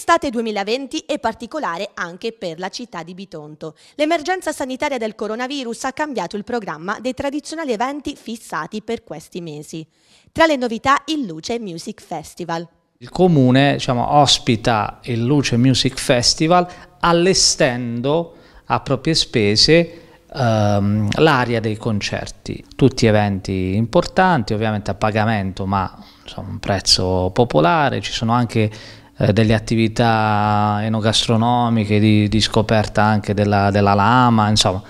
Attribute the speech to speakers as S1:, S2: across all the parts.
S1: Estate 2020 è particolare anche per la città di Bitonto. L'emergenza sanitaria del coronavirus ha cambiato il programma dei tradizionali eventi fissati per questi mesi. Tra le novità il Luce Music Festival.
S2: Il comune diciamo, ospita il Luce Music Festival allestendo a proprie spese ehm, l'area dei concerti. Tutti eventi importanti, ovviamente a pagamento, ma insomma, un prezzo popolare. Ci sono anche eh, delle attività enogastronomiche, di, di scoperta anche della, della, lama, insomma.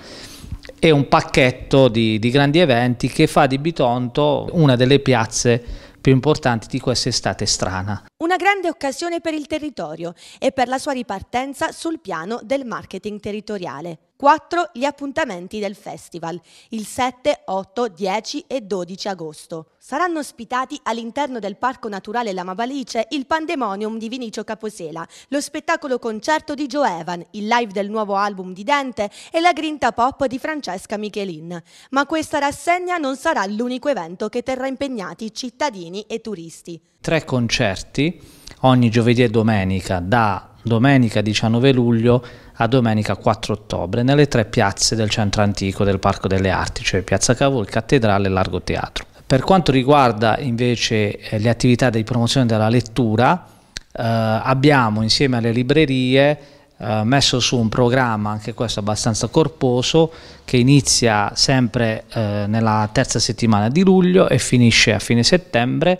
S2: È un pacchetto di, di grandi eventi che fa di Bitonto una delle piazze più importanti di quest'estate strana.
S1: Una grande occasione per il territorio e per la sua ripartenza sul piano del marketing territoriale. 4. Gli appuntamenti del festival, il 7, 8, 10 e 12 agosto. Saranno ospitati all'interno del Parco Naturale Lama Valice il Pandemonium di Vinicio Caposela, lo spettacolo concerto di Joe Evan, il live del nuovo album di Dente e la grinta pop di Francesca Michelin. Ma questa rassegna non sarà l'unico evento che terrà impegnati cittadini e turisti.
S2: Tre concerti ogni giovedì e domenica da domenica 19 luglio a domenica 4 ottobre nelle tre piazze del centro antico del Parco delle Arti, cioè Piazza Cavour, Cattedrale e Largo Teatro. Per quanto riguarda invece eh, le attività di promozione della lettura, eh, abbiamo insieme alle librerie eh, messo su un programma, anche questo abbastanza corposo, che inizia sempre eh, nella terza settimana di luglio e finisce a fine settembre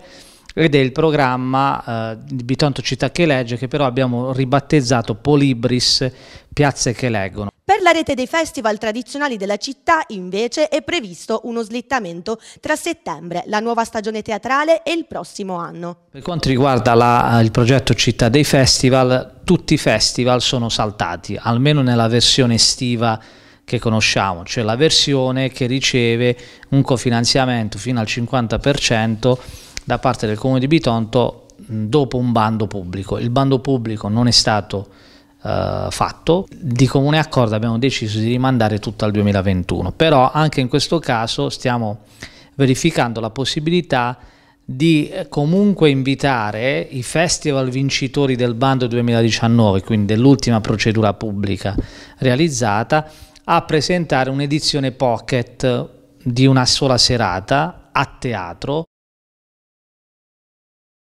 S2: ed è il programma eh, di tanto Città che legge che però abbiamo ribattezzato Polibris Piazze che leggono.
S1: Per la rete dei festival tradizionali della città invece è previsto uno slittamento tra settembre, la nuova stagione teatrale e il prossimo anno.
S2: Per quanto riguarda la, il progetto Città dei Festival, tutti i festival sono saltati, almeno nella versione estiva che conosciamo, cioè la versione che riceve un cofinanziamento fino al 50% da parte del comune di Bitonto dopo un bando pubblico. Il bando pubblico non è stato eh, fatto, di comune accordo abbiamo deciso di rimandare tutto al 2021, però anche in questo caso stiamo verificando la possibilità di eh, comunque invitare i festival vincitori del bando 2019, quindi dell'ultima procedura pubblica realizzata, a presentare un'edizione pocket di una sola serata a teatro